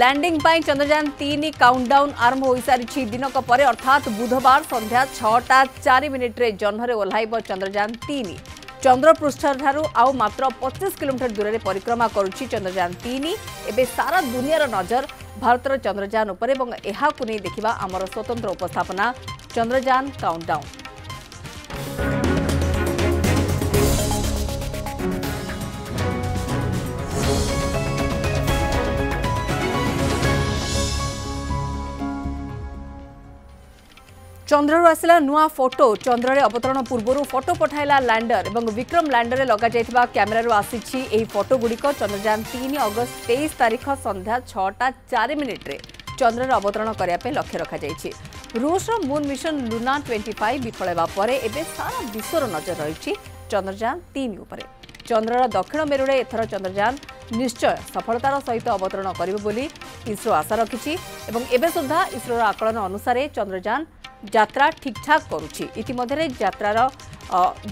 Landing পাই চন্দ্রযান তিন countdown আরম্ভ হয়েসারিছি দিনক পরে অর্থাৎ বুধবার সন্ধ্যা ছটা চারি মিনিট্রে জহ্নরে ওহ্লাইব চন্দ্রযান তিন চন্দ্রপৃষ্ঠার আউ মাত্র পঁচিশ কিলোমিটার দূরে পরিক্রমা করুছি চন্দ্রযান তিন এবে সারা দুনিয়ার নজর ভারতের চন্দ্রযান উপরে এবং এখন দেখা আমার স্বতন্ত্র উপস্থাপনা চন্দ্রযান কাউন্টডাউন চন্দ্রর আসলা নূয়া ফটো চন্দ্রের অবতরণ পূর্ব ফটো পঠাইলা ল্যান্ডর এবং বিক্রম ল্যান্ডরে লগাযাই ক্যামেরার আসিছি এই ফটোগুড়িক চন্দ্রযান তিন অগস্ট তেইশ তারিখ সন্ধ্যা ছটা চারি মিনিট্রে চন্দ্রের অবতরণ করা লক্ষ্য রখাযাই রুষর moon mission Luna twenty five বিফল হওয়া পরে এবে সারা বিশ্বর নজর রয়েছে চন্দ্রযান তিন উপরে চন্দ্রর দক্ষিণ মেরুড়ে এথর চন্দ্রযান নিশ্চয় সফলতার সহ অবতরণ করবে বলে ইসরো আশা রাখি এবং এবে সুদ্ধা ইসরোর আকলন অনুসারে চন্দ্রযান যাত্রা ঠিকঠাক করুছি ইতিমধ্যে যাত্রার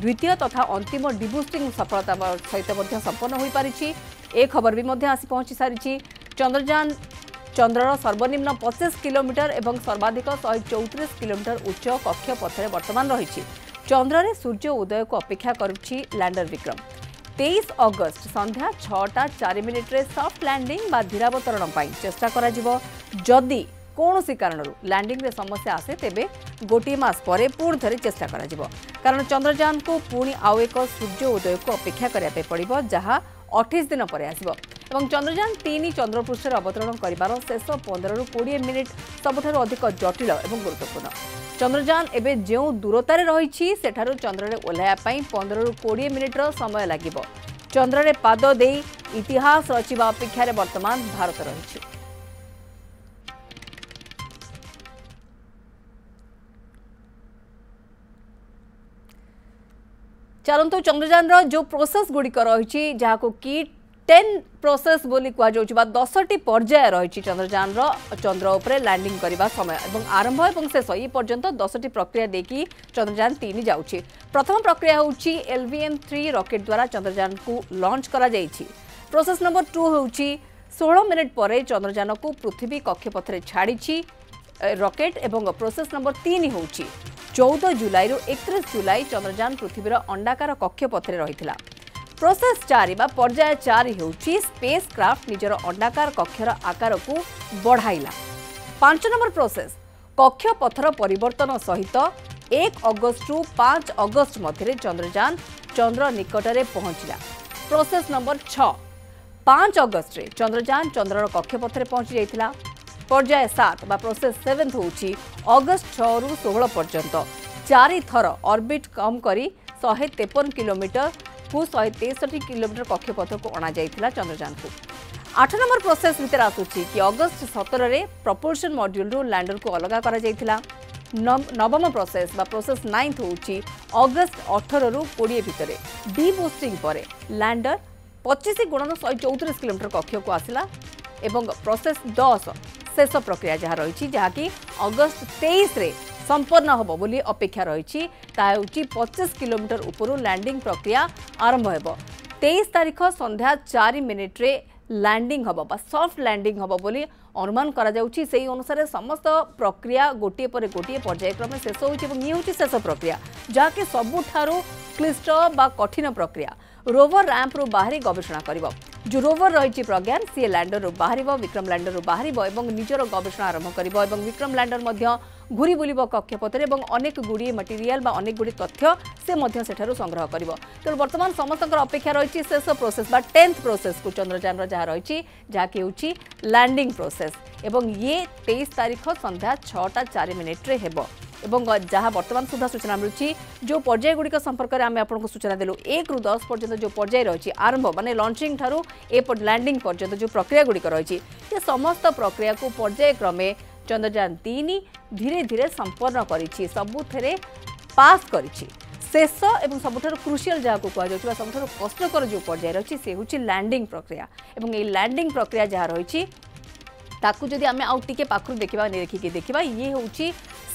দ্বিতীয় তথা অন্তিম ডিবুস্টিং সফলতা সহিত সম্পন্ন হয়ে পারিছি এ খবর বি আসি পৌঁছি সারিছি চন্দ্রযান চন্দ্রর সর্বনিম্ন পঁচিশ কিলোমিটর এবং সর্বাধিক শহে চৌত্রিশ কিলোমিটর উচ্চ কক্ষ পথে বর্তমান রয়েছে চন্দ্রে সূর্য উদয়কে অপেক্ষা করুছি ল্যান্ডর বিক্রম তেইশ অগস্ট সন্ধ্যা ছটা চারি মিনিট্রে সফট ল্যান্ডিং বা ধীরাবতরণ চেষ্টা করা যদি କୌଣସି କାରଣରୁ ଲ୍ୟାଣ୍ଡିଂରେ ସମସ୍ୟା ଆସେ ତେବେ ଗୋଟିଏ ମାସ ପରେ ପୁଣି ଥରେ ଚେଷ୍ଟା କରାଯିବ କାରଣ ଚନ୍ଦ୍ରଯାନକୁ ପୁଣି ଆଉ ଏକ ସୂର୍ଯ୍ୟ ଉଦୟକୁ ଅପେକ୍ଷା କରିବା ପାଇଁ ପଡ଼ିବ ଯାହା ଅଠେଇଶ ଦିନ ପରେ ଆସିବ এবং চন্দ্রযান তিন চন্দ্রপৃষ্ঠের অবতরণ করবার শেষ পনেরু কোড়ি মিনিট সবুঠার অধিক জটিল এবং গুরুত্বপূর্ণ চন্দ্রযান এবে যে দূরতার রয়েছে সেঠার চন্দ্রের ওহ্লাইয়া পনেরু কোড়ি মিনিটর সময় লাগিব চন্দ্রের পাদ দিয়ে ইতিহাস রচবা অপেক্ষার বর্তমান ভারত রয়েছে ଚାଲନ୍ତୁ ଚନ୍ଦ୍ରଯାନର ଯେଉଁ ପ୍ରୋସେସ୍ ଗୁଡ଼ିକ ରହିଛି ଯାହାକୁ କିଟ୍ টেন প্রোসেস বলে কুযাচ্ছে বা দশটি পর্যায় রয়েছে চন্দ্রযানর চন্দ্র উপরে ল্যান্ডিং করা সময় এবং আরম্ভ এবং শেষ এই পর্যন্ত দশটি প্রক্রিয়া দিয়ে চন্দ্রযান তিন যাচ্ছে প্রথম প্রক্রিয়া হচ্ছে এলভিএম থ্রি রকেট দ্বারা চন্দ্রযান কু লঞ্চ করা যাই প্রোসেস নম্বর টু হচ্ছে ষোল মিনিট পরে চন্দ্রযানক পৃথিবী কক্ষপথে ছাড়ি রকেট এবং প্রোসেস নম্বর তিন হচ্ছে চৌদ জুলাইরু একত্রিশ জুলাই চন্দ্রযান পৃথিবীর অণ্ডাকার কক্ষপথে রয়েছে প্রোসেস চারি বা পর্যায় চারি হচ্ছে স্পেস ক্রাফ্ট নিজের অণ্ডাকার কক্ষর আকারকু বড়াইলা পাঁচ নম্বর প্রোসেস কক্ষপথর পরিবর্তন সহিত এক অগস্টু পাঁচ অগস্ট মধ্যে চন্দ্রযান চন্দ্র নিকটরে পৌঁছিলা প্রোসেস নম্বর ছ পাঁচ অগস্টে চন্দ্রযান চন্দ্রর কক্ষপথে পৌঁছি যাইছিলা পর্যায়ে সাত বা প্রোসেস সেভেন্থ হচ্ছে অগস্ট ছু ষোহল পর্যন্ত চারিথর অর্বিট কম করে শহে তেপন কিলোমিটর কু শহে তেষট্টি কিলোমিটর কক্ষপথকু অণাযাই চন্দ্রযানকু আঠ নম্বর প্রোসেস ভিতরে আসুচি কি অগস্ট সতেরের প্রপোলসন মড্যুলু ল্যান্ডরকু অলগা করা যাইছিলা নবম প্রসেস বা প্রসেস নাইন্থ হচ্ছে অগস্ট অঠরু কোড়িয়ে ভিতরে ডিবোস্টিং পরে ল্যান্ডর পঁচিশ গুণন শহে চৌত্রিশ কিলোমিটর কক্ষকু আসিলা এবং প্রসেস দশ ଶେଷ ପ୍ରକ୍ରିୟା ଯାହା ରହିଛି ଯାହାକି ଅଗଷ୍ଟ ତେଇଶରେ ସମ୍ପନ୍ନ ହେବ ବୋଲି ଅପେକ୍ଷା ରହିଛି ତାହା ହେଉଛି ପଚିଶ କିଲୋମିଟର ଉପରୁ ଲ୍ୟାଣ୍ଡିଂ ପ୍ରକ୍ରିୟା ଆରମ୍ଭ ହେବ ତେଇଶ ତାରିଖ ସନ୍ଧ୍ୟା ଚାରି ମିନିଟ୍ରେ ଲ୍ୟାଣ୍ଡିଂ ହେବ ବା ସଫ୍ଟ ଲ୍ୟାଣ୍ଡିଂ ହେବ ବୋଲି ଅନୁମାନ କରାଯାଉଛି ସେହି ଅନୁସାରେ ସମସ୍ତ ପ୍ରକ୍ରିୟା ଗୋଟିଏ ପରେ ଗୋଟିଏ ପର୍ଯ୍ୟାୟକ୍ରମେ ଶେଷ ହେଉଛି ଏବଂ ଇଏ ହେଉଛି ଶେଷ ପ୍ରକ୍ରିୟା ଯାହାକି ସବୁଠାରୁ କ୍ଲିଷ୍ଟ ବା କଠିନ ପ୍ରକ୍ରିୟା ରୋଭର ରାମ୍ପରୁ ବାହାରି ଗବେଷଣା କରିବ ଯେଉଁ ରୋଭର ରହିଛି ପ୍ରଜ୍ଞାନ ସିଏ ଲ୍ୟାଣ୍ଡରରୁ ବାହାରିବ ବିକ୍ରମ ଲ୍ୟାଣ୍ଡରରୁ ବାହାରିବ ଏବଂ ନିଜର ଗବେଷଣା ଆରମ୍ଭ କରିବ ଏବଂ ବିକ୍ରମ ଲ୍ୟାଣ୍ଡର ମଧ୍ୟ ঘুরি বুলব কক্ষপথে এবং অনেক গুড়িয়ে মটেরিয়াল বা অনেক গুড়ি তথ্য সে সেঠার সংগ্রহ করব তেমন বর্তমান সমস্ত অপেক্ষা রয়েছে শেষ প্রোসেস বা টেন্থ প্রোসেস কু চন্দ্রযানর যা রয়েছে যা কি হচ্ছে ল্যান্ডিং প্রোসেস এবং ইয়ে তেইশ তারিখ সন্ধ্যা ছটা চারি মিনিট্রে হব এবং যা বর্তমান সুদ্ধা সূচনা মিলুচি যে পর্যায়গুড়ি সম্পর্কের আমি আপনার সূচনা দেলু এক রু দশ পর্যন্ত যে পর্যায় রয়েছে আরম্ভ মানে লঞ্চিং ঠার এ ল্যান্ডিং পর্যন্ত যে প্রক্রিয়াগুড়ি রয়েছে সে সমস্ত প্রক্রিয়াকে পর্যায়ক্রমে চন্দ্রযান তিন ধীরে ধীরে সম্পন্ন করেছি সবুথে পাস করেছি শেষ এবং সবুঠার ক্রুশিয়াল যা কুযাচ্ছে বা সবুঠার কষ্টকর যে পর্যায় রয়েছে সে হচ্ছে ল্যান্ডিং প্রক্রিয়া এবং এই ল্যান্ডিং প্রক্রিয়া যা রয়েছে ତାକୁ ଯଦି ଆମେ ଆଉ ଟିକେ ପାଖରୁ ଦେଖିବା ଦେଖିକି ଦେଖିବା ଇଏ ହେଉଛି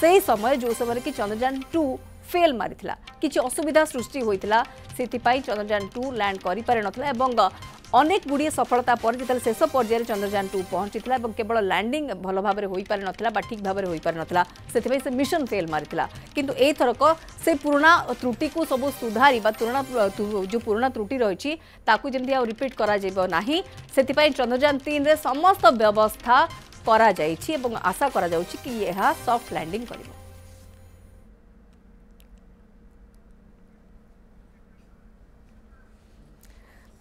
ସେହି ସମୟ ଯେଉଁ ସମୟରେ କି ଚନ୍ଦ୍ରଯାନ ଟୁ ফেল মারিলা কিছু অসুবিধা সৃষ্টি হয়েছিল সেপাই চন্দ্রযান টু ল্যান্ড করে পারি এবং অনেক গুড়িয়ে সফলতা পরে যেত শেষ পর্যায়ে চন্দ্রযান টু পৌঁছি এবং কেবল ল্যান্ডিং ভাল ভাবে হয়ে পারি বা ঠিক ভাবে হয়ে পারি সেপাই সে মিশন ফেল মারিলা কিন্তু এইথরক সে পুরোনা ত্রুটি কু সব সুধারি বা পুরোনা যে পুরোনা ত্রুটি রয়েছে তাকে যেমনি আপিট করা না সেপাই চন্দ্রযান তিনে সমস্ত ব্যবস্থা করা যাইছি এবং আশা করা যাচ্ছে কি এহা সফট ল্যান্ডিং করিব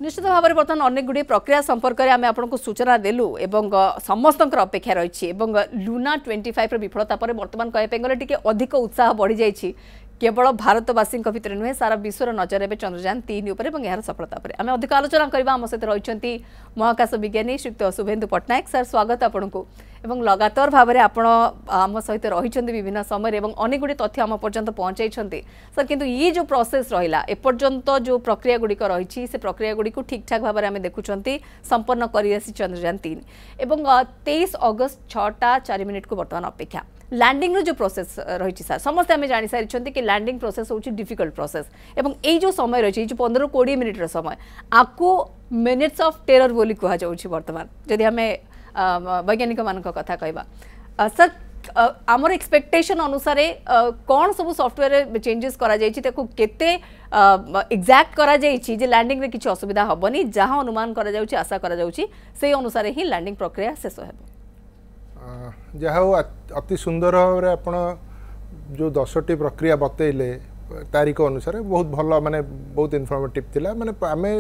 নিশ্চিত ভাবে বর্তমান অনেক গুটি প্রক্রিয়া সম্পর্ক করে আমি আপনক সূচনা দেলু এবং সমস্তଙ୍କর अपेक्षा রইছে এবং লুনা 25 এর বিফলতা পরে বর্তমান ক পেঙ্গলেটিকে অধিক উৎসাহ বঢ়ি যায়ছি কেবল ভারতবাসী ভিতরে নুহে সারা বিশ্বর নজর এবে চন্দ্রযান তিন উপরে এবং এর সফলতা উপরে আমি অধিক আলোচনা করা আমার সাথে রয়েছেন মহাকাশ বিজ্ঞানী শ্রীযুক্ত শুভেন্দু পট্টনাক স্যার স্বাগত আপনার এবং লগাতার ভাবে আপনার আমার সহিত রয়েছেন বিভিন্ন সময় এবং অনেকগুড়ি তথ্য আমার পর্যন্ত পৌঁছাইছেন স্যার কিন্তু ই যে প্রসেস রহিলা এপর্যন্ত যে প্রক্রিয়া গুড়ি রয়েছে সে প্রক্রিয়া গুড়ি ঠিকঠাক ভাবে আমি দেখুম সম্পন্ন করে আসি চন্দ্রযান তিন এবং তেইশ অগস্ট ছটা চারি মিনিট বর্তমান অপেক্ষা लैंडिंग जो प्रोसेस रही सर समस्त आम जा सारी कि लैंडिंग प्रोसेस हूँ डिफिकल्ट प्रोसेस जो समय रही है पंद्रह कोड़े मिनिट्र समय आपको मिनिट्स अफ टेरर बोली कह बर्तमान जदि आम वैज्ञानिक मान कथा कह सर आम एक्सपेक्टेशन अनुसार कौन सब सफ्टवेयर चेंजेस करा एक्जाक्ट कर लैंडिंग में किसी असुविधा हेनी जहाँ अनुमान कर आशा अनुसार ही लैंडिंग प्रक्रिया शेष हो ଯାହା ହଉ ଅତି ସୁନ୍ଦର ଭାବରେ ଆପଣ ଯେଉଁ ଦଶଟି ପ୍ରକ୍ରିୟା ବତେଇଲେ ତାରିଖ ଅନୁସାରେ ବହୁତ ଭଲ ମାନେ ବହୁତ ଇନଫର୍ମେଟିଭ୍ ଥିଲା ମାନେ ଆମେ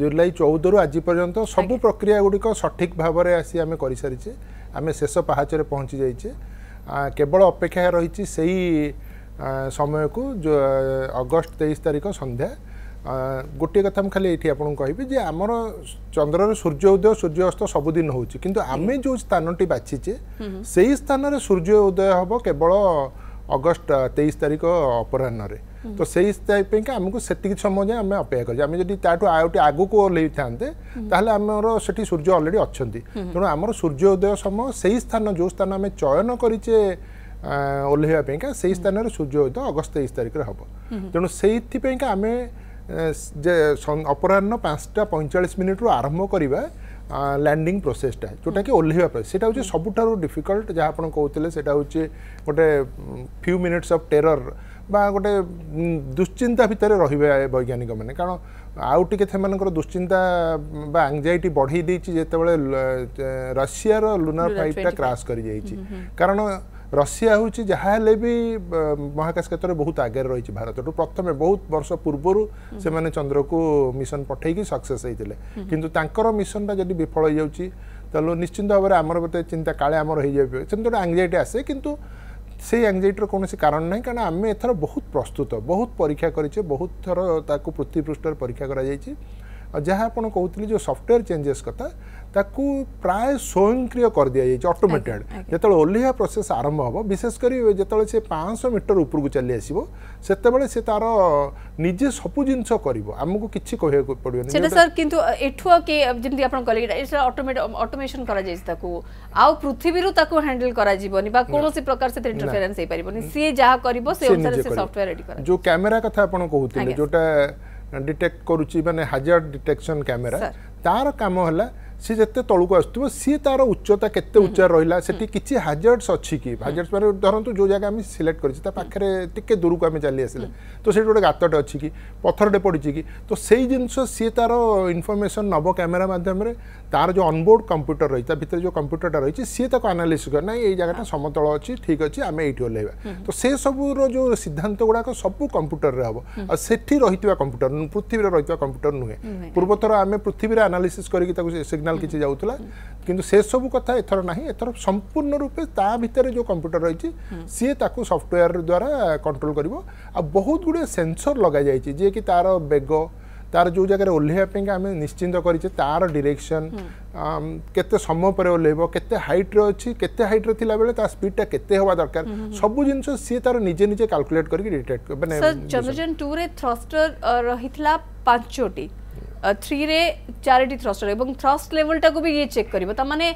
ଜୁଲାଇ ଚଉଦରୁ ଆଜି ପର୍ଯ୍ୟନ୍ତ ସବୁ ପ୍ରକ୍ରିୟା ଗୁଡ଼ିକ ସଠିକ୍ ଭାବରେ ଆସି ଆମେ କରିସାରିଛେ ଆମେ ଶେଷ ପାହାଚରେ ପହଞ୍ଚି ଯାଇଛେ କେବଳ ଅପେକ୍ଷା ରହିଛି ସେଇ ସମୟକୁ ଅଗଷ୍ଟ ତେଇଶ ତାରିଖ ସନ୍ଧ୍ୟା ଗୋଟିଏ କଥା ମୁଁ ଖାଲି ଏଇଠି ଆପଣଙ୍କୁ କହିବି ଯେ ଆମର ଚନ୍ଦ୍ରରେ ସୂର୍ଯ୍ୟ ଉଦୟ ସୂର୍ଯ୍ୟ ଅସ୍ତ ସବୁଦିନ ହେଉଛି କିନ୍ତୁ ଆମେ ଯେଉଁ ସ୍ଥାନଟି ବାଛିଛେ ସେଇ ସ୍ଥାନରେ ସୂର୍ଯ୍ୟ ଉଦୟ ହେବ କେବଳ ଅଗଷ୍ଟ ତେଇଶ ତାରିଖ ଅପରାହ୍ନରେ ତ ସେଇ ପାଇଁକା ଆମକୁ ସେତିକି ସମୟ ଯାଏଁ ଆମେ ଅପେକ୍ଷା କରିଛୁ ଆମେ ଯଦି ତାଠୁ ଆଉ ଗୋଟେ ଆଗକୁ ଓହ୍ଲେଇଥାନ୍ତେ ତାହେଲେ ଆମର ସେଠି ସୂର୍ଯ୍ୟ ଅଲରେଡ଼ି ଅଛନ୍ତି ତେଣୁ ଆମର ସୂର୍ଯ୍ୟ ଉଦୟ ସମୟ ସେଇ ସ୍ଥାନ ଯେଉଁ ସ୍ଥାନ ଆମେ ଚୟନ କରିଛେ ଓହ୍ଲେଇବା ପାଇଁକା ସେଇ ସ୍ଥାନରେ ସୂର୍ଯ୍ୟ ଉଦୟ ଅଗଷ୍ଟ ତେଇଶ ତାରିଖରେ ହେବ ତେଣୁ ସେଇଥିପାଇଁକା ଆମେ যে অপরাহ্ন পাঁচটা পঁয়ଚାଳିଶ মিনিট্রু আরম্ভ করা ল্যাଣ୍ଡିଂ ପ୍ରୋସେସ୍ଟା ଯେଉଁଟାକି ଓହ୍ଲେଇବା ପ୍ରୋସେସ୍ ସେଇଟା ହେଉଛି ସବୁଠାରୁ ଡିଫିକଲ୍ଟ ଯାହା ଆପଣ କହୁଥିଲେ ସେଇଟା ହେଉଛି ଗୋଟେ ଫ୍ୟୁ ମିନିଟ୍ସ ଅଫ୍ ଟେରର୍ ବା ଗୋଟେ ଦୁଶ୍ଚିନ୍ତା ଭିତରେ ରହିବେ ବୈଜ୍ଞାନିକମାନେ କାରଣ ଆଉ ଟିକେ ସେମାନଙ୍କର ଦୁଶ୍ଚିନ୍ତା ବା ଆଙ୍ଗଜାଇଟି ବଢ଼େଇ ଦେଇଛି ଯେତେବେଳେ ରଷିଆର ଲୁନାର ଫାଇଭ୍ଟା କ୍ରାସ୍ କରିଯାଇଛି କାରଣ रशिया हूँ जहाँ भी महाकाश क्षेत्र में बहुत आगे रही भारत तो प्रथम बहुत वर्ष पूर्व हम्म। से चंद्र को मिशन पठे सक्सेस होते कि मिशन टा जब विफल हो जाए तो निश्चिंत भाव में आम बोलते चिंता काले आम हो जाए आंगजाइटी आसे कि से आंगजाइटर कौन कारण ना कहना आम एथर बहुत प्रस्तुत बहुत परीक्षा करे बहुत थर ताक पृथ्वी पृष्ठ परीक्षा कर ଯାହା ଆପଣ କହୁଥିଲେ ଯେଉଁ ସଫ୍ଟୱେର୍ ଚେଞ୍ଜେସ୍ କଥା ତାକୁ ପ୍ରାୟ ସ୍ୱୟଂକ୍ରିୟ କରିଦିଆଯାଇଛି ଅଟୋମେଟେଡ୍ ଯେତେବେଳେ ଓହ୍ଲେଇବା ପ୍ରୋସେସ୍ ଆରମ୍ଭ ହେବ ବିଶେଷ କରି ଯେତେବେଳେ ସେ ପାଞ୍ଚଶହ ମିଟର ଉପରକୁ ଚାଲି ଆସିବ ସେତେବେଳେ ସେ ତାର ନିଜେ ସବୁ ଜିନିଷ କରିବ ଆମକୁ କିଛି କହିବାକୁ ପଡ଼ିବନି ସେଟା ସାର୍ କିନ୍ତୁ ଏଠୁ ଆଉ କିଏ ଯେମିତି ଆପଣ କହିଲେ ଏଇଟା ଅଟୋମେସନ୍ କରାଯାଇଛି ତାକୁ ଆଉ ପୃଥିବୀରୁ ତାକୁ ହ୍ୟାଣ୍ଡେଲ୍ କରାଯିବନି ବା କୌଣସି ପ୍ରକାର ସେଥିରେ ଇଣ୍ଟରଫେରେନ୍ସ ହେଇପାରିବନି ସିଏ ଯାହା କରିବ ସେ ଅନୁସାରେ ସେ ସଫ୍ଟୱେୟାର ରେଡି କରାଯିବ ଯେଉଁ କ୍ୟାମେରା କଥା ଆପଣ କହୁଥିଲେ ଯେଉଁଟା ଡିଟେକ୍ଟ କରୁଛି ମାନେ ହାଜାର୍ଡ ଡିଟେକ୍ସନ୍ କ୍ୟାମେରା ତାର କାମ ହେଲା সে যেতে তলকু আসুব সি তার উচ্চতা কত উচ্চা রহলা সেটি কিছু হাজার্ডস অছি কি হাজার্ডস মানে ধরতু যে জায়গা আমি সিলেক্ট করেছি তা পাখে টিকি দূরক আমি চালি আসলে তো সেটি গোটে গাতটে অছি কি পথরটে পড়ছে কি তো সেই জিনিস সি তার ইনফরমেসন নব ক্যামেরা মাধ্যমে তার যে অনবোর্ড কম্পুটর রয়েছে তা ভিতরে যে কম্পুটরটা রয়েছে সি তাকে আনালিস করে না এই জায়গাটা সমতল অনেক ঠিক অছি আমি এইটি ওলাইবা তো সে সবুর যে সিদ্ধান্ত গুড়া সবু কম্পুটরের হব আর সেটি রয়েছে কম্পুটর পৃথিবীরে রয়েছে কম্পুটর নুহে পূর্বতর আমি পৃথিবীর আনালিসিস করি তাকে ସିଗ୍ନାଲ୍ କିଛି ଯାଉଥିଲା କିନ୍ତୁ ସେସବୁ କଥା ଏଥର ନାହିଁ ଏଥର ସମ୍ପୂର୍ଣ୍ଣ ରୂପେ ତା ଭିତରେ ଯେଉଁ କମ୍ପ୍ୟୁଟର ରହିଛି ସିଏ ତାକୁ ସଫ୍ଟୱେୟାର ଦ୍ୱାରା କଣ୍ଟ୍ରୋଲ କରିବ ଆଉ ବହୁତ ଗୁଡ଼ିଏ ସେନ୍ସର ଲଗାଯାଇଛି ଯିଏକି ତା'ର ବେଗ ତାର ଯେଉଁ ଜାଗାରେ ଓହ୍ଲେଇବା ପାଇଁକା ଆମେ ନିଶ୍ଚିନ୍ତ କରିଛେ ତାର ଡିରେକ୍ସନ୍ କେତେ ସମୟ ପରେ ଓହ୍ଲେଇବ କେତେ ହାଇଟ୍ରେ ଅଛି କେତେ ହାଇଟ୍ରେ ଥିଲାବେଳେ ତା ସ୍ପିଡ୍ଟା କେତେ ହେବା ଦରକାର ସବୁ ଜିନିଷ ସିଏ ତାର ନିଜେ ନିଜେ କାଲକୁଲେଟ୍ କରିକି ଡିଟେକ୍ଟ ମାନେ ଚନ୍ଦ୍ରଯାନ ଟୁରେ ଥ୍ରଷ୍ଟର ରହିଥିଲା ପାଞ୍ଚଟି থ্রিরে চারিটি থ্রস্টর এবং থ্রস্ট লেভেলটাকে বি ইয়ে চেক করব তার মানে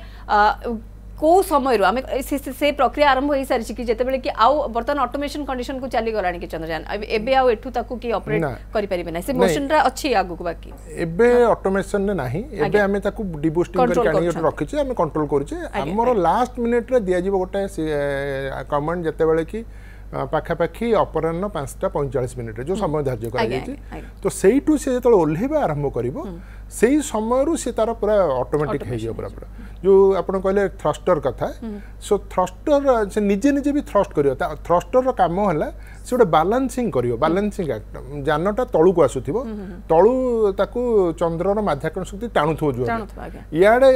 কেউ সময় আমি সে প্রক্রিয়া আরম্ভ হয়ে সারিছি কি যেতবে কি আউ বর্তমান অটোমেশন কন্ডিশন কু চালি গলানি কি চন্দ্রযান এবে আউ এঠু তাকু কি অপারেট করি পারিবে না সে মোশনটা অছি আগু কু বাকি এবে অটোমেশন নে নাহি এবে আমি তাকু ডিবোস্টিং করি কানি রাখিছি আমি কন্ট্রোল করছি আমার লাস্ট মিনিট রে দিয়া যিব গোটে কমেন্ট যেতবে কি ପାଖାପାଖି ଅପରାହ୍ନ ପାଞ୍ଚଟା ପଇଁଚାଳିଶ ମିନିଟ୍ରେ ଯେଉଁ ସମୟ ଧାର୍ଯ୍ୟ କରାଯାଇଛି ତ ସେଇଠୁ ସେ ଯେତେବେଳେ ଓହ୍ଲାଇବା ଆରମ୍ଭ କରିବ ସେଇ ସମୟରୁ ସେ ତାର ପୁରା ଅଟୋମେଟିକ୍ ହେଇଯିବ ପୁରା ପୁରା ଯେଉଁ ଆପଣ କହିଲେ ଥ୍ରଷ୍ଟର କଥା ସୋ ଥ୍ରଷ୍ଟର ସେ ନିଜେ ନିଜେ ବି ଥ୍ରଷ୍ଟ କରିବ ତା ଥ୍ରଷ୍ଟରର କାମ ହେଲା ସେ ଗୋଟେ ବାଲାନ୍ସିଂ କରିବ ବାଲାନ୍ସିଂ ଯାନଟା ତଳକୁ ଆସୁଥିବ ତଳୁ ତାକୁ ଚନ୍ଦ୍ରର ମାଧ୍ୟାକରଣ ଶକ୍ତି ଟାଣୁଥିବ ଯେଉଁ ଇଆଡ଼େ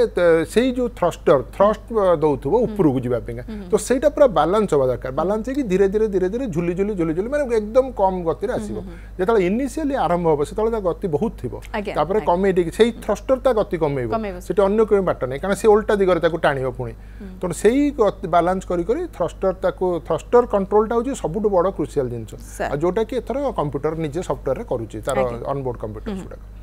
ସେଇ ଯେଉଁ ଥ୍ରଷ୍ଟର ଥ୍ରଷ୍ଟ ଦେଉଥିବ ଉପରକୁ ଯିବା ପାଇଁକା ତ ସେଇଟା ପୁରା ବାଲାନ୍ସ ହେବା ଦରକାର ବାଲାନ୍ସ ହେଇକି ଧୀରେ ଧୀରେ ଧୀରେ ଧୀରେ ଝୁଲି ଝୁଲି ଝୁଲି ଝୁଲି ମାନେ ଏକଦମ କମ୍ ଗତିରେ ଆସିବ ଯେତେବେଳେ ଇନିସିଆଲି ଆରମ୍ଭ ହେବ ସେତେବେଳେ ତା ଗତି ବହୁତ ଥିବ ତାପରେ କମେଇ ଦେଇକି ସେଇ ଥ୍ରଷ୍ଟର ତା ଗତି କମେଇବ ସେଠି ଅନ୍ୟ କେଉଁ ବାଟ ନାହିଁ କାରଣ ସେ କଣ୍ଟ୍ରୋଲଟା ଦିଗରେ ତାକୁ ଟାଣିବ ପୁଣି ତେଣୁ ସେଇ ବାଲାନ୍ସ କରିକରି ଥ୍ରଷ୍ଟର ତାକୁ ଥ୍ରଷ୍ଟର କଣ୍ଟ୍ରୋଲଟା ହେଉଛି ସବୁଠୁ ବଡ଼ କ୍ରୁସିଆଲ ଜିନିଷ ଆଉ ଯେଉଁଟାକି ଏଥର କମ୍ପ୍ୟୁଟର ନିଜେ ସଫ୍ଟୱେୟାରରେ କରୁଛି ତାର ଅନବୋର୍ଡ କମ୍ପ୍ୟୁଟର ଗୁଡ଼ାକ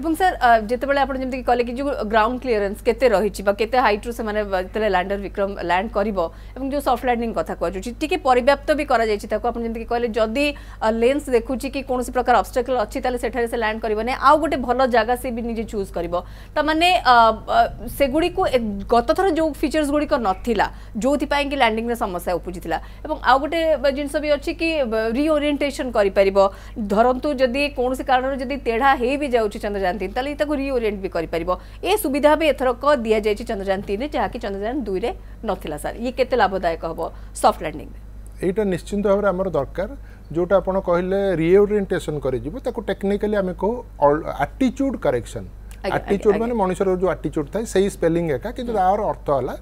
এবং স্যার যেতবে আপনার যেমন কলে কি যে গ্রাউন্ড ক্লিয়ারেন্স কেতে রয়েছে বা কেতে হাইট রু সে যেতবে ল্যান্ডর বিক্রম ল্যান্ড করব এবং যে সফট ল্যান্ডিং কথা কুযাচ্ছে টিকি পরিব্যাপ্ত বি করা যাই তাকে আপনার যেমন কলে যদি লেন্স দেখুছি কি কোণী প্রকার অবস্টকল অছি তাহলে সেঠারে সে ল্যান্ড করব না আউ গোটে ভালো জায়গা সে বি নিজে চুজ করব তা মানে সেগুড়ি গত থর যে ফিচর্স গুড়ি নথিলা যোপাই কি ল্যান্ডিং সমস্যা উপুজি এবং আউ গোটে জিনিস বি অছি কি রিওরিয়েন্টেসন করে পারিব ধরন্তু যদি কোণী কারণে যদি তেঢ়া হয়ে ବି ଯାଉଛି ଚନ୍ଦ୍ରଯାନ ତିନି ତାହେଲେ ତାକୁ ରିଓରିଏଣ୍ଟ ବି କରିପାରିବ ଏ ସୁବିଧା ବି ଏଥରକ ଦିଆଯାଇଛି ଚନ୍ଦ୍ରଯାନ ତିନିରେ ଯାହାକି ଚନ୍ଦ୍ରଯାନ ଦୁଇରେ ନଥିଲା ସାର୍ ଇଏ କେତେ ଲାଭଦାୟକ ହେବ ସଫ୍ଟ ଲ୍ୟାଣ୍ଡିଂରେ ଏଇଟା ନିଶ୍ଚିନ୍ତ ଭାବରେ ଆମର ଦରକାର ଯେଉଁଟା ଆପଣ କହିଲେ ରିଓରିଏଣ୍ଟେସନ୍ କରିଯିବ ତାକୁ ଟେକ୍ନିକାଲି ଆମେ କହୁ ଆଟିଚ୍ୟୁଡ୍ କରେକ୍ସନ୍ ଆଟିଚ୍ୟୁଡ୍ ମାନେ ମଣିଷର ଯେଉଁ ଆଟିଚ୍ୟୁଡ୍ ଥାଏ ସେଇ ସ୍ପେଲିଂ ଏକା କିନ୍ତୁ ତାର ଅର୍ଥ ହେଲା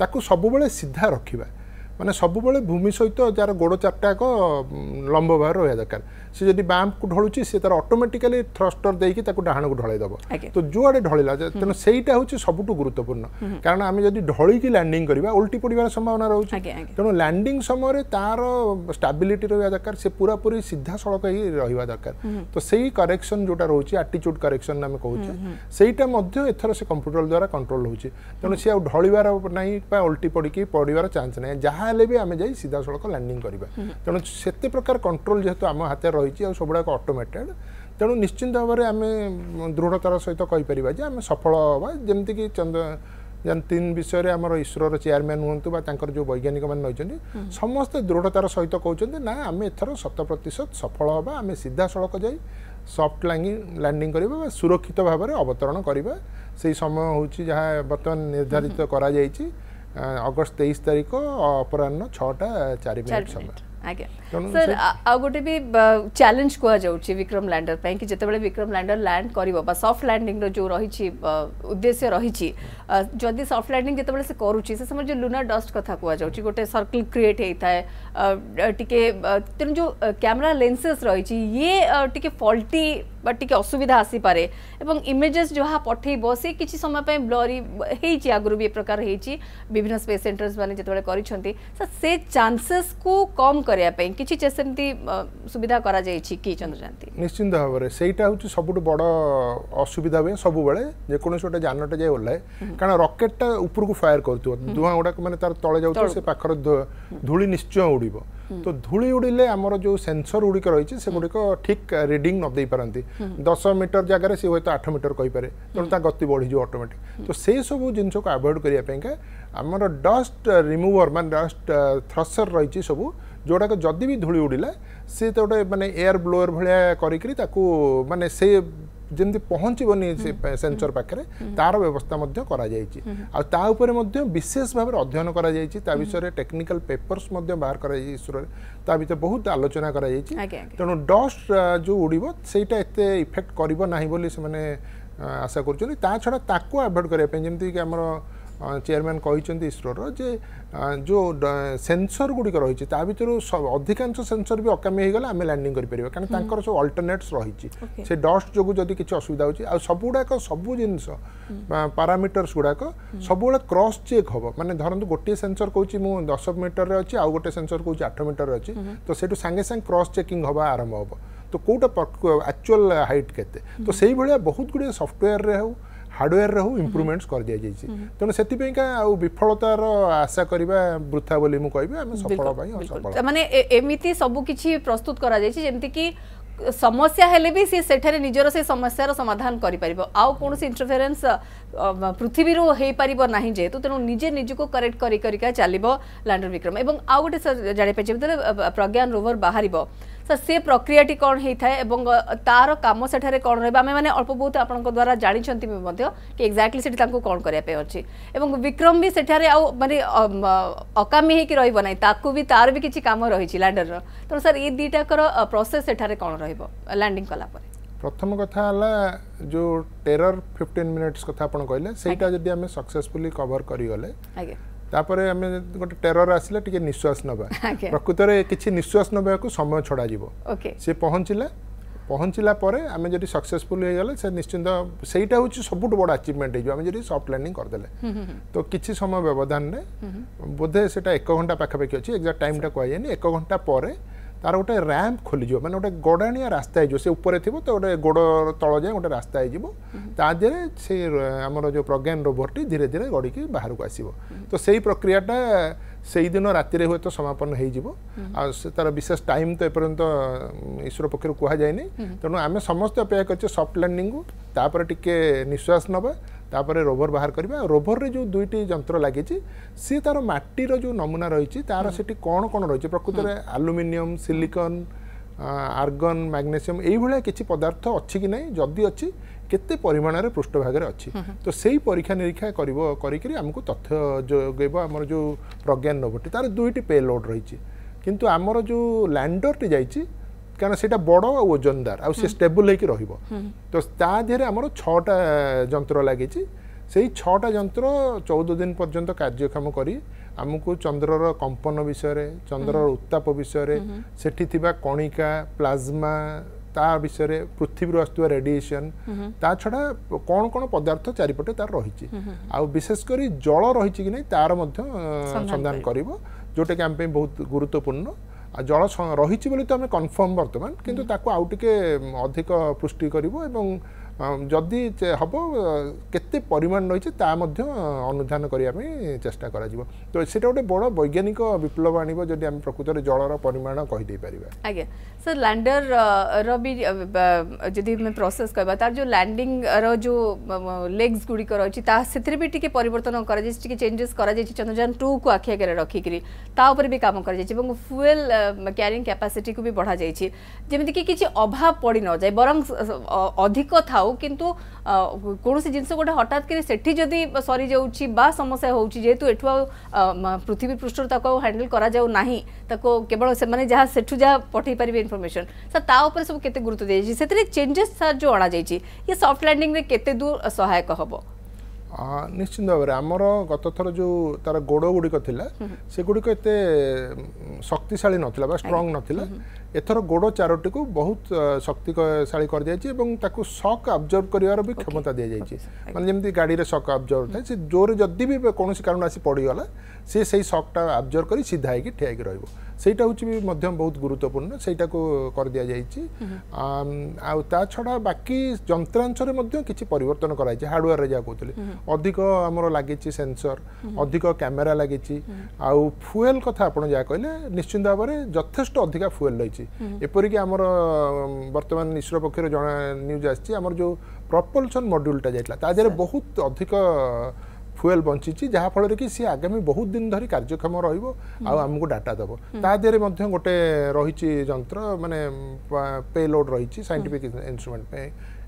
ତାକୁ ସବୁବେଳେ ସିଧା ରଖିବା ମାନେ ସବୁବେଳେ ଭୂମି ସହିତ ଯାହାର ଗୋଡ଼ ଏକ ଲମ୍ବ ଭାବରେ ରହିବା ଦରକାର সে যদি বাম্পকু ঢলুছি সে তার অটোমেটিকালি থ্রস্টর দিয়ে তাকে ডাহাণকে ঢলাই দেব তো যুয়াড়ে ঢলিলা তেমন সেইটা হচ্ছে সবুঠু গুরুত্বপূর্ণ কারণ আমি যদি ঢলিকি ল্যান্ডিং করা উল্টি পড়িবার সম্ভাবনা রয়েছে তেমন ল্যান্ডিং সময় তার স্টাবিলিটি রহবা দরকার সে পুরাপুরি সিধা সড়ক হয়ে রহবা দরকার তো সেই কারেকশন যেটা রয়েছে আটিচ্ୟୁଡ୍ কারেকশন ଆମେ କହୁଛେ সেইটা মধ্যে এথর সে କମ୍ପ୍ୟୁଟର দ্বারা কন্ট্রোল হচ্ছে তেমন সে ଆଉ নাই বা উল্টি পড়িকি পড়িবার চান্স নাই ନାହିଁ হলে ହେଲେ ବି ଆମେ ଯାଇ ସିଧାସଳଖ ଲ୍ୟାଣ୍ଡିଂ କରିବା ତେଣୁ ସେତେ ପ୍ରକାର କଣ୍ଟ୍ରୋଲ ଯେହେତୁ ଆମ ହାତରେ ରହିଛି ଆଉ ସବୁଗୁଡ଼ାକ ଅଟୋମେଟେଡ଼୍ ତେଣୁ ନିଶ୍ଚିନ୍ତ ଭାବରେ ଆମେ ଦୃଢ଼ତାର ସହିତ କହିପାରିବା ଯେ ଆମେ ସଫଳ ହେବା ଯେମିତିକି ଚନ୍ଦ୍ର ତିନି ବିଷୟରେ ଆମର ଇସ୍ରୋର ଚେୟାରମ୍ୟାନ୍ ହୁଅନ୍ତୁ ବା ତାଙ୍କର ଯେଉଁ ବୈଜ୍ଞାନିକମାନେ ରହିଛନ୍ତି ସମସ୍ତେ ଦୃଢ଼ତାର ସହିତ କହୁଛନ୍ତି ନା ଆମେ ଏଥର ଶତ ପ୍ରତିଶତ ସଫଳ ହେବା ଆମେ ସିଧାସଳଖ ଯାଇ ସଫ୍ଟ ଲ୍ୟାଣ୍ଡିଂ କରିବା ବା ସୁରକ୍ଷିତ ଭାବରେ ଅବତରଣ କରିବା ସେହି ସମୟ ହେଉଛି ଯାହା ବର୍ତ୍ତମାନ ନିର୍ଦ୍ଧାରିତ କରାଯାଇଛି ଅଗଷ୍ଟ ତେଇଶ ତାରିଖ ଅପରାହ୍ନ ଛଅଟା ଚାରି ମିନିଟ୍ ସମୟ गोटे भी चैलेंज कहुच्छे विक्रम लैंडर कि विक्रम लैंडर लैंड कर सफ्ट लैंडिंग जो रही उद्देश्य रही जदि सफ्ट लैंडिंग जो कर से लुना डस्ट कथ कौन गोटे सर्कल क्रिएट होता है तेनाली कैमेरा लेंसेस रही ये फल्टी বা টিকে অসুবিধা আসিপারে এবং ইমেজেস যা পঠাইব সে কিছু সময় পাই ব্লরি হয়েছি আগুন বি এ প্রকার হয়েছি বিভিন্ন স্পেস সেন্টর্স মানে যেতবে করছেন স্যার সে চান্সেস কু কম করা কিছু সেমতি সুবিধা করা যাইছি কি চন্দ্রজান্তি নিশ্চিন্ত ভাবে সেইটা হচ্ছে সবুঠু বড় অসুবিধা হুয়ে সবুবেলে যেকোনসি গোটে যানটা যাই ওলাই কারণ রকেটটা উপরকু ফায়ার করুথিব ধূয়া গুড়াক মানে তার তলে যাওয়া সে পাখর ধূলি নিশ্চয় উড়িব ତ ଧୂଳି ଉଡ଼ିଲେ ଆମର ଯେଉଁ ସେନ୍ସର ଗୁଡ଼ିକ ରହିଛି ସେଗୁଡ଼ିକ ଠିକ୍ ରିଡ଼ିଂ ନ ଦେଇପାରନ୍ତି ଦଶ ମିଟର ଜାଗାରେ ସେ ହୁଏତ ଆଠ ମିଟର କହିପାରେ ତେଣୁ ତା ଗତି ବଢ଼ିଯିବ ଅଟୋମେଟିକ୍ ତ ସେହିସବୁ ଜିନିଷକୁ ଆଭଏଡ଼ କରିବା ପାଇଁକା ଆମର ଡଷ୍ଟ ରିମୁଭର୍ ମାନେ ଡଷ୍ଟ ଥ୍ରସର ରହିଛି ସବୁ ଯେଉଁଟାକ ଯଦି ବି ଧୂଳି ଉଡ଼ିଲା ସିଏ ତ ଗୋଟେ ମାନେ ଏୟାର ବ୍ଲୋୟର ଭଳିଆ କରିକିରି ତାକୁ ମାନେ ସେ ଯେମିତି ପହଞ୍ଚିବନି ସେ ସେନ୍ସର ପାଖରେ ତାର ବ୍ୟବସ୍ଥା ମଧ୍ୟ କରାଯାଇଛି ଆଉ ତା ଉପରେ ମଧ୍ୟ ବିଶେଷ ଭାବରେ ଅଧ୍ୟୟନ କରାଯାଇଛି ତା ବିଷୟରେ ଟେକ୍ନିକାଲ ପେପର୍ସ ମଧ୍ୟ ବାହାର କରାଯାଇଛି ଇସ୍ରୋରେ ତା ଭିତରେ ବହୁତ ଆଲୋଚନା କରାଯାଇଛି ତେଣୁ ଡଷ୍ଟ ଯେଉଁ ଉଡ଼ିବ ସେଇଟା ଏତେ ଇଫେକ୍ଟ କରିବ ନାହିଁ ବୋଲି ସେମାନେ ଆଶା କରୁଛନ୍ତି ତା ଛଡ଼ା ତାକୁ ଆଭଏଡ଼ କରିବା ପାଇଁ ଯେମିତିକି ଆମର চেয়ারম্যান কিন্তু ইসরোর যে যে সেন্সর গুড়ি রয়েছে তা ভিতর অধিকাংশ সেন্সর বি অকামি হয়ে গেলে আমি ল্যান্ডিং করে পার কারণ তাঁর সব অল্টরনেটস রয়েছে সে ডস্ট যোগ যদি কিছু অসুবিধা হচ্ছে আবুগুড়াক সবু জিনিস প্যারামিটরস গুড়াক সবুলে ক্রস চেক হব মানে ধরন্তু গোটিয়ে সেন্সর কৌছি মু দশ মিটরের অছি আউ গোটে সেন্সর কৌছি আঠ মিটরের অছি তো সেটু সাঙ্গে সাঙ্গে ক্রস চেকিং হবা আরম্ভ হব তো কোটা আকচুয়াল হাইট কেতে তো সেইভাবে বহুত গুড়িয়ে সফটওয়্যারে হোক ହାର୍ଡ଼ୱେର୍ରେ ହେଉ ଇମ୍ପ୍ରୁଭମେଣ୍ଟସ୍ କରିଦିଆଯାଇଛି ତେଣୁ ସେଥିପାଇଁକା ଆଉ ବିଫଳତାର ଆଶା କରିବା ବୃଥା ବୋଲି ମୁଁ କହିବି ଆମେ ସଫଳ ପାଇଁ ସଫଳ ମାନେ ଏମିତି ସବୁ କିଛି ପ୍ରସ୍ତୁତ କରାଯାଇଛି ଯେମିତିକି ସମସ୍ୟା ହେଲେ ବି ସେ ସେଠାରେ ନିଜର ସେ ସମସ୍ୟାର ସମାଧାନ କରିପାରିବ ଆଉ କୌଣସି ଇଣ୍ଟରଫେରେନ୍ସ पृथ्वी हो पार ना जेहेतु तेणु निजे निजी करेक्ट कर चलो लैंडर विक्रम ए आउ गए सर जानपे जो प्रज्ञान रोवर बाहर सर से प्रक्रिया कौन होता है तार कम से कौन रहा आम अल्प बहुत आप द्वारा जानते कि एक्जाक्टली कौन करने अच्छी विक्रम भी सेठे मानते अकामी हो रही भी तार भी किसी कम रही लैंडर रुँ सर ये दुटाकर प्रोसेस सेठे कौन रैंडिंग कलापर ପ୍ରଥମ କଥା ହେଲା ଯେଉଁ ଟେରର ଫିଫ୍ଟିନ୍ ମିନିଟ୍ସ କଥା ଆପଣ କହିଲେ ସେଇଟା ଯଦି ଆମେ ସକ୍ସେସଫୁଲି କଭର କରିଗଲେ ତାପରେ ଆମେ ଗୋଟେ ଟେରର ଆସିଲେ ଟିକେ ନିଶ୍ୱାସ ନେବା ପ୍ରକୃତରେ କିଛି ନିଶ୍ୱାସ ନେବାକୁ ସମୟ ଛଡ଼ାଯିବ ସେ ପହଞ୍ଚିଲେ ପହଞ୍ଚିଲା ପରେ ଆମେ ଯଦି ସକ୍ସେସଫୁଲ ହେଇଗଲେ ସେ ନିଶ୍ଚିନ୍ତ ସେଇଟା ହେଉଛି ସବୁଠୁ ବଡ଼ ଆଚିଭମେଣ୍ଟ ହେଇଯିବ ଆମେ ଯଦି ସଫ୍ଟ ଲ୍ୟାଣ୍ଡିଂ କରିଦେଲେ ତ କିଛି ସମୟ ବ୍ୟବଧାନରେ ବୋଧେ ସେଇଟା ଏକ ଘଣ୍ଟା ପାଖାପାଖି ଅଛି ଏକ୍ଜାକ୍ଟ ଟାଇମଟା କୁହାଯାଏନି ଏକ ଘଣ୍ଟା ପରେ ତାର ଗୋଟେ ରାମ୍ପ ଖୋଲିଯିବ ମାନେ ଗୋଟେ ଗୋଡ଼ାଣିଆ ରାସ୍ତା ହେଇଯିବ ସେ ଉପରେ ଥିବ ତ ଗୋଟେ ଗୋଡ଼ ତଳ ଯାଏଁ ଗୋଟେ ରାସ୍ତା ହେଇଯିବ ତା ଦେହରେ ସେ ଆମର ଯେଉଁ ପ୍ରଜ୍ଞାନ ରୋଭରଟି ଧୀରେ ଧୀରେ ଗଡ଼ିକି ବାହାରକୁ ଆସିବ ତ ସେଇ ପ୍ରକ୍ରିୟାଟା ସେଇଦିନ ରାତିରେ ହୁଏତ ସମାପନ ହେଇଯିବ ଆଉ ସେ ତାର ବିଶେଷ ଟାଇମ୍ ତ ଏପର୍ଯ୍ୟନ୍ତ ଈଶ୍ୱର ପକ୍ଷରୁ କୁହାଯାଇନି ତେଣୁ ଆମେ ସମସ୍ତେ ଅପେକ୍ଷା କରିଛେ ସଫ୍ଟ ଲ୍ୟାଣ୍ଡିଂକୁ ତାପରେ ଟିକେ ନିଶ୍ୱାସ ନେବା ତାପରେ ରୋଭର ବାହାର କରିବା ରୋଭରରେ ଯେଉଁ ଦୁଇଟି ଯନ୍ତ୍ର ଲାଗିଛି ସିଏ ତାର ମାଟିର ଯେଉଁ ନମୁନା ରହିଛି ତାର ସେଠି କ'ଣ କ'ଣ ରହିଛି ପ୍ରକୃତରେ ଆଲୁମିନିୟମ ସିଲିକନ୍ ଆର୍ଗନ ମ୍ୟାଗ୍ନେସିୟମ୍ ଏଇଭଳିଆ କିଛି ପଦାର୍ଥ ଅଛି କି ନାହିଁ ଯଦି ଅଛି କେତେ ପରିମାଣରେ ପୃଷ୍ଠଭାଗରେ ଅଛି ତ ସେଇ ପରୀକ୍ଷା ନିରୀକ୍ଷା କରିବ କରିକିରି ଆମକୁ ତଥ୍ୟ ଯୋଗାଇବ ଆମର ଯେଉଁ ପ୍ରଜ୍ଞାନ ରୋବର୍ଟଟି ତାର ଦୁଇଟି ପେ ଲୋଡ୍ ରହିଛି କିନ୍ତୁ ଆମର ଯେଉଁ ଲ୍ୟାଣ୍ଡରଟି ଯାଇଛି କାରଣ ସେଇଟା ବଡ଼ ଆଉ ଓଜନଦାର ଆଉ ସେ ଷ୍ଟେବୁଲ୍ ହେଇକି ରହିବ ତ ତା ଦେହରେ ଆମର ଛଅଟା ଯନ୍ତ୍ର ଲାଗିଛି ସେଇ ଛଅଟା ଯନ୍ତ୍ର ଚଉଦ ଦିନ ପର୍ଯ୍ୟନ୍ତ କାର୍ଯ୍ୟକ୍ଷମ କରି ଆମକୁ ଚନ୍ଦ୍ରର କମ୍ପନ ବିଷୟରେ ଚନ୍ଦ୍ରର ଉତ୍ତାପ ବିଷୟରେ ସେଠି ଥିବା କଣିକା ପ୍ଲାଜମା ତା ବିଷୟରେ ପୃଥିବୀରୁ ଆସୁଥିବା ରେଡିଏସନ୍ ତା ଛଡ଼ା କ'ଣ କ'ଣ ପଦାର୍ଥ ଚାରିପଟେ ତାର ରହିଛି ଆଉ ବିଶେଷ କରି ଜଳ ରହିଛି କି ନାହିଁ ତାର ମଧ୍ୟ ସନ୍ଧାନ କରିବ ଯେଉଁଟାକି ଆମ ପାଇଁ ବହୁତ ଗୁରୁତ୍ୱପୂର୍ଣ୍ଣ ଆଉ ଜଳ ରହିଛି ବୋଲି ତ ଆମେ କନଫର୍ମ ବର୍ତ୍ତମାନ କିନ୍ତୁ ତାକୁ ଆଉ ଟିକେ ଅଧିକ ପୃଷ୍ଟି କରିବୁ ଏବଂ ଯଦି ହେବ କେତେ ପରିମାଣ ରହିଛି ତା ମଧ୍ୟ ଅନୁଧ୍ୟାନ କରିବା ପାଇଁ ଚେଷ୍ଟା କରାଯିବ ତ ସେଇଟା ଗୋଟେ ବଡ଼ ବୈଜ୍ଞାନିକ ବିପ୍ଳବ ଆଣିବ ଯଦି ଆମେ ପ୍ରକୃତରେ ଜଳର ପରିମାଣ କହିଦେଇପାରିବା ଆଜ୍ଞା सर लैंडर री जी प्रोसेस कह तार जो लैंडिंग रो लेग्स गुड़िक रही से भी पर चेंजेस कर चंद्रजान टू को आखि आगे रखिकी तापर भी कम कर फुएल क्यारिंग कैपासीटी को भी बढ़ा जाइए जमीक किसी अभाव पड़ न जाए बर अधिक था कि कौन सी जिनस गोटे हटात करी सरी जा समस्या होती एठ पृथ्वी पृष्ठ हाँडेल करवल से पठे पारे ইনফরমেশন স্যার তা উপরে সব কেতে গুরুত্ব দিয়েছি সেতে চেঞ্জেস স্যার যে অণাযাইছি ইয়ে সফট ল্যান্ডিংরে কেতে দূর সহায়ক হব ନିଶ୍ଚିନ୍ତ ଭାବରେ ଆମର ଗତଥର ଯେଉଁ ତାର ଗୋଡ଼ ଗୁଡ଼ିକ ଥିଲା ସେଗୁଡ଼ିକ ଏତେ ଶକ୍ତିଶାଳୀ ନଥିଲା ବା ଷ୍ଟ୍ରଙ୍ଗ ନଥିଲା ଏଥର ଗୋଡ଼ ଚାରୋଟିକୁ ବହୁତ ଶକ୍ତିଶାଳୀ କରିଯାଇଛି ଏବଂ ତାକୁ ସକ୍ ଆବଜର୍ଭ କରିବାର ବି କ୍ଷମତା ଦିଆଯାଇଛି ମାନେ ଯେମିତି ଗାଡ଼ିରେ ସକ୍ ଆବଜର୍ଭ ଥାଏ ସେ ଜୋରରେ ଯଦି ବି କୌଣସି କାରଣ ଆସି ପଡ଼ିଗଲା সে সেই শকটা আবজর্ভ করে সিধা হয়ে ঠিয়া হয়ে রহব সেইটা হচ্ছে বি বহুত গুরুত্বপূর্ণ সেইটা করে দিয়া যাইছি আউ বাকি যন্ত্রাংশে কিছু পরিবর্তন করা হয়েছে হার্ডওয়ার যা কହୁଥିଲେ অধিক আমার লাগিছি সেন্সর অধিক ক্যামেরা লাগিছি আুয়েল কথা আপনার যা কে নিশ্চিন্ত ভাবে যথেষ্ট অধিক ফুয়েল রয়েছে এপরিকি আমার বর্তমানে ইসরো পক্ষের জনা নিউজ আসছে আমার যে প্রপলসন মডুলটা যাই তা ଦେହରେ অধিক ফুয়েল ବଞ୍ଚିଛି ଯାହାଫଳରେ କି ସିଏ ଆଗାମୀ ବହୁତ ଦିନ ଧରି କାର୍ଯ୍ୟକ୍ଷମ ରହିବ ଆଉ ଆମକୁ ଡାଟା ଦେବ ତା ଦେହରେ ମଧ୍ୟ ଗୋଟେ ରହିଛି ଯନ୍ତ୍ର ମାନେ ପେ ଲୋଡ଼୍ ରହିଛି ସାଇଣ୍ଟିଫିକ୍ ଇନ୍ଷ୍ଟ୍ରୁମେଣ୍ଟ ପାଇଁ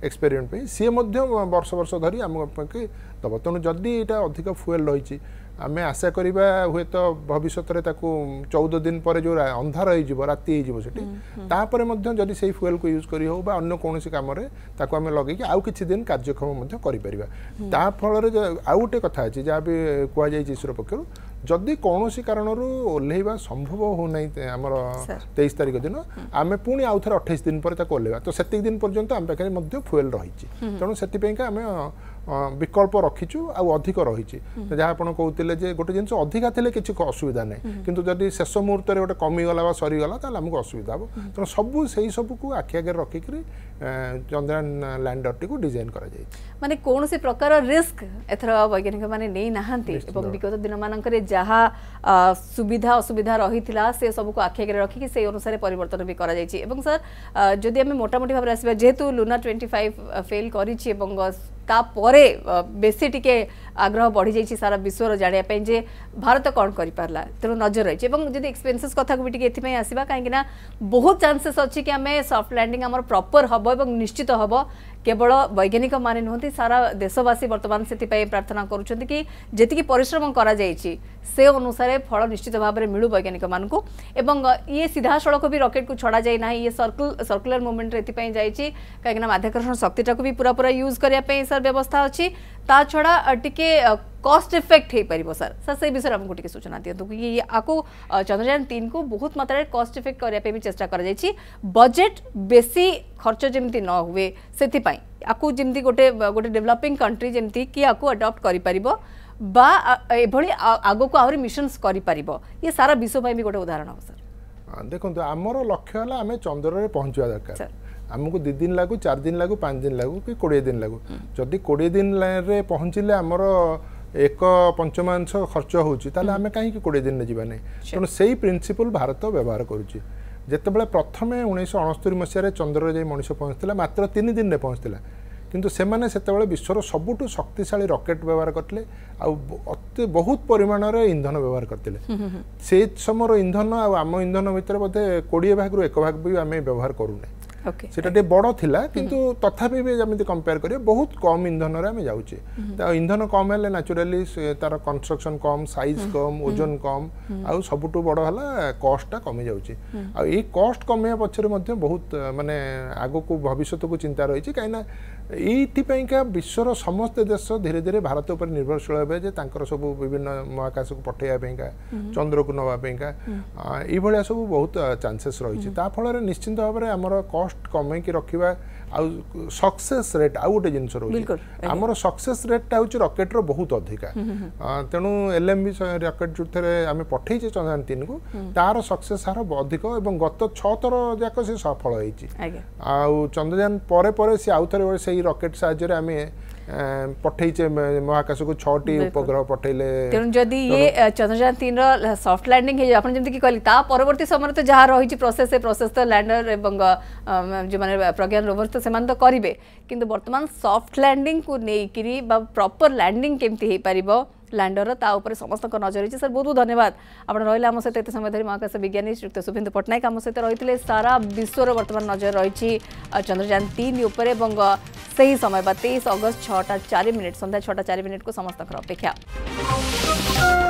ଏକ୍ସପେରିମେଣ୍ଟ ପାଇଁ ସିଏ ମଧ୍ୟ ବର୍ଷ ବର୍ଷ ଧରି ଆମ ପାଖେ ଦେବ ତେଣୁ ଯଦି ଏଇଟା ଅଧିକ ଫୁଏଲ୍ ରହିଛି ଆମେ ଆଶା କରିବା ହୁଏତ ଭବିଷ୍ୟତରେ ତାକୁ ଚଉଦ ଦିନ ପରେ ଯେଉଁ ଅନ୍ଧାର ହେଇଯିବ ରାତି ହେଇଯିବ ସେଠି ତାପରେ ମଧ୍ୟ ଯଦି ସେଇ ଫୁଏଲ୍କୁ ୟୁଜ୍ କରି ହେଉ ବା ଅନ୍ୟ କୌଣସି କାମରେ ତାକୁ ଆମେ ଲଗେଇକି ଆଉ କିଛି ଦିନ କାର୍ଯ୍ୟକ୍ଷମ ମଧ୍ୟ କରିପାରିବା ତା ଫଳରେ ଆଉ ଗୋଟେ କଥା ଅଛି ଯାହା ବି କୁହାଯାଇଛି ଇସ୍ରୋ ପକ୍ଷରୁ ଯଦି କୌଣସି କାରଣରୁ ଓହ୍ଲେଇବା ସମ୍ଭବ ହେଉନାହିଁ ଆମର ତେଇଶ ତାରିଖ ଦିନ ଆମେ ପୁଣି ଆଉ ଥରେ ଅଠେଇଶ ଦିନ ପରେ ତାକୁ ଓହ୍ଲେଇବା ତ ସେତିକି ଦିନ ପର୍ଯ୍ୟନ୍ତ ଆମ ପାଖରେ ମଧ୍ୟ ଫୁଏଲ୍ ରହିଛି ତେଣୁ ସେଥିପାଇଁକା ଆମେ ବିକଳ୍ପ ରଖିଛୁ ଆଉ ଅଧିକ ରହିଛି ଯାହା ଆପଣ କହୁଥିଲେ ଯେ ଗୋଟେ ଜିନିଷ ଅଧିକା ଥିଲେ କିଛି ଅସୁବିଧା ନାହିଁ କିନ୍ତୁ ଯଦି ଶେଷ ମୁହୂର୍ତ୍ତରେ ଗୋଟେ କମିଗଲା ବା ସରିଗଲା ତାହେଲେ ଆମକୁ ଅସୁବିଧା ହେବ ତେଣୁ ସବୁ ସେଇ ସବୁକୁ ଆଖି ଆଗରେ ରଖିକରି ଚନ୍ଦ୍ରୟାନ ଲ୍ୟାଣ୍ଡରଟିକୁ ଡିଜାଇନ୍ କରାଯାଇଛି ମାନେ କୌଣସି ପ୍ରକାର ରିସ୍କ ଏଥର ବୈଜ୍ଞାନିକମାନେ ନେଇନାହାନ୍ତି ଏବଂ ବିଗତ ଦିନମାନଙ୍କରେ ଯାହା ସୁବିଧା ଅସୁବିଧା ରହିଥିଲା ସେ ସବୁକୁ ଆଖି ଆଗରେ ରଖିକି ସେଇ ଅନୁସାରେ ପରିବର୍ତ୍ତନ ବି କରାଯାଇଛି ଏବଂ ସାର୍ ଯଦି ଆମେ মোটামুটি ভাবে আসবে যেহেতু লুনা টোয়েন্টি ফাইভ ফেল করেছি এবং ତାପରେ ବେଶୀ ଟିକେ ଆଗ୍ରହ ବଢ଼ିଯାଇଛି ସାରା ବିଶ୍ୱର ଜାଣିବା ପାଇଁ ଯେ ଭାରତ କ'ଣ କରିପାରିଲା ତେଣୁ ନଜର ରହିଛି ଏବଂ ଯଦି ଏକ୍ସପେନ୍ସେସ୍ କଥାକୁ ବି ଟିକେ ଏଥିପାଇଁ ଆସିବା କାହିଁକିନା ବହୁତ ଚାନ୍ସେସ୍ ଅଛି କି ଆମେ ସଫ୍ଟ ଲ୍ୟାଣ୍ଡିଂ ଆମର ପ୍ରପର୍ ହେବ ଏବଂ ନିଶ୍ଚିତ ହେବ केवल वैज्ञानिक मान नुह सारा देशवासी बर्तमान से प्रार्थना करश्रम कर से अनुसार फल निश्चित भाव में मिलू वैज्ञानिक मानक ये सीधा सड़क भी रकेट को छड़ा जाए ना ये सर्कुल सर्कुलर मुवमेंट ये जाइए कहीं माध्याकर्षण शक्ति भी पूरा पूरा यूज करने सर व्यवस्था अच्छी ता छड़ा टी कॉस्ट इफेक्ट हो पार सर सर से विषय आपको सूचना दिखाँ कि आपको चंद्रयान तीन को बहुत मात्र कस्ट इफेक्ट करने चेस्ट कर बजेट बेसी खर्च जमी न हुए से आपको जमी गोटे गोटे डेभलपिंग कंट्री जमी कि आपको अडप्ट कर आग को आहरी कर ये सारा विश्व भी गोटे उदाहरण हम सर देखो आम लक्ष्य है आम चंद्र पहुँचवा दरकार आमको दु दिन लगू चार दिन लगू पाँच दिन लगू कि कोड़े दिन लगू जदि कोड़े दिन पहुँचिले आमर ଏକ ପଞ୍ଚମାଂଶ ଖର୍ଚ୍ଚ ହେଉଛି ତାହେଲେ ଆମେ କାହିଁକି କୋଡ଼ିଏ ଦିନରେ ଯିବା ନାହିଁ ତେଣୁ ସେଇ ପ୍ରିନ୍ସିପଲ୍ ଭାରତ ବ୍ୟବହାର କରୁଛି ଯେତେବେଳେ ପ୍ରଥମେ ଉଣେଇଶହ ଅଣସ୍ତରୀ ମସିହାରେ ଚନ୍ଦ୍ରରେ ଯାଇ ମଣିଷ ପହଞ୍ଚିଥିଲା ମାତ୍ର ତିନି ଦିନରେ ପହଞ୍ଚିଥିଲା କିନ୍ତୁ ସେମାନେ ସେତେବେଳେ ବିଶ୍ୱର ସବୁଠୁ ଶକ୍ତିଶାଳୀ ରକେଟ୍ ବ୍ୟବହାର କରିଥିଲେ ଆଉ ଅତି ବହୁତ ପରିମାଣର ଇନ୍ଧନ ବ୍ୟବହାର କରିଥିଲେ ସେ ସମୟର ଇନ୍ଧନ ଆଉ ଆମ ଇନ୍ଧନ ଭିତରେ ବୋଧେ କୋଡ଼ିଏ ଭାଗରୁ ଏକ ଭାଗ ବି ଆମେ ବ୍ୟବହାର କରୁନେ সেটা ଟିକେ ବଡ଼ ଥିଲା କିନ୍ତୁ ତଥାପି ବି ଯେମିତି କମ୍ପେୟାର କରିବେ ବହୁତ କମ୍ ଇନ୍ଧନରେ ଆମେ ଯାଉଛେ ତ ଇନ୍ଧନ କମ୍ ହେଲେ ନ୍ୟାଚୁରାଲି ତାର କନଷ୍ଟ୍ରକ୍ସନ୍ କମ୍ ସାଇଜ୍ କମ୍ ଓଜନ କମ୍ ଆଉ ସବୁଠୁ ବଡ଼ ହେଲା କଷ୍ଟଟା କମିଯାଉଛି ଆଉ ଏଇ କଷ୍ଟ କମେଇବା ପଛରେ ମଧ୍ୟ ବହୁତ ମାନେ ଆଗକୁ ଭବିଷ୍ୟତକୁ ଚିନ୍ତା ରହିଛି କାହିଁକିନା ଏଇଥିପାଇଁକା ବିଶ୍ୱର ସମସ୍ତ ଦେଶ ଧୀରେ ଧୀରେ ଭାରତ ଉପରେ ନିର୍ଭରଶୀଳ ହେବେ ଯେ ତାଙ୍କର ସବୁ ବିଭିନ୍ନ ମହାକାଶକୁ ପଠାଇବା ପାଇଁକା ଚନ୍ଦ୍ରକୁ ନେବା ପାଇଁକା ଏଇଭଳିଆ ସବୁ ବହୁତ ଚାନ୍ସେସ୍ ରହିଛି ତା ଫଳରେ ନିଶ୍ଚିନ୍ତ ଭାବରେ ଆମର କଷ୍ଟ କମେଇକି ରଖିବା ଆଉ ସକ୍ସେସ୍ ରେଟ୍ ଆଉ ଗୋଟେ ଜିନିଷ ରହୁଛି ଆମର ସକ୍ସେସ୍ ରେଟ୍ଟା ହେଉଛି ରକେଟ୍ର ବହୁତ ଅଧିକା ତେଣୁ ଏଲ୍ ଏମ୍ ବି ରକେଟ୍ ଯେଉଁଥିରେ ଆମେ ପଠେଇଛେ ଚନ୍ଦ୍ରଯାନ ତିନିକୁ ତାର ସକ୍ସେସ୍ ହାର ଅଧିକ ଏବଂ ଗତ ଛଅ ଥର ଯାକ ସେ ସଫଳ ହେଇଛି ଆଉ ଚନ୍ଦ୍ରଯାନ ପରେ ପରେ ସେ ଆଉ ଥରେ ସେଇ ରକେଟ୍ ସାହାଯ୍ୟରେ ଆମେ पठे महाकाश को छटी उपग्रह पठेले तेणु जदि ये चंद्रयान तीन रफ्ट लैंडिंग जमी कहली परवर्त समय तो जहाँ रही प्रोसेस प्रोसेस तो लैंडर एवं जो मैंने प्रज्ञान रोवर तो से तो करेंगे कितु बर्तमान सफ्ट लैंडिंग को लेकर प्रपर लैंडिंग केमती हो पार ଲ୍ୟାଣ୍ଡରର ତା ଉପରେ ସମସ୍ତଙ୍କ ନଜର ରହିଛି ସାର୍ ବହୁତ ଧନ୍ୟବାଦ ଆପଣ ରହିଲେ ଆମ ସହିତ ଏତେ ସମୟ ଧରି ମହାକାଶ ବିଜ୍ଞାନୀ ଶ୍ରୀଯୁକ୍ତ ଶୁଭେନ୍ଦୁ ପଟ୍ଟନାୟକ ଆମ ସହିତ ରହିଥିଲେ ସାରା ବିଶ୍ୱର ବର୍ତ୍ତମାନ ନଜର ରହିଛି ଚନ୍ଦ୍ରଯାନ ତିନି ଉପରେ ଏବଂ ସେହି ସମୟ ବା ତେଇଶ ଅଗଷ୍ଟ ଛଅଟା ଚାରି ମିନିଟ୍ ସନ୍ଧ୍ୟା ଛଅଟା ଚାରି ମିନିଟ୍କୁ ସମସ୍ତଙ୍କର ଅପେକ୍ଷା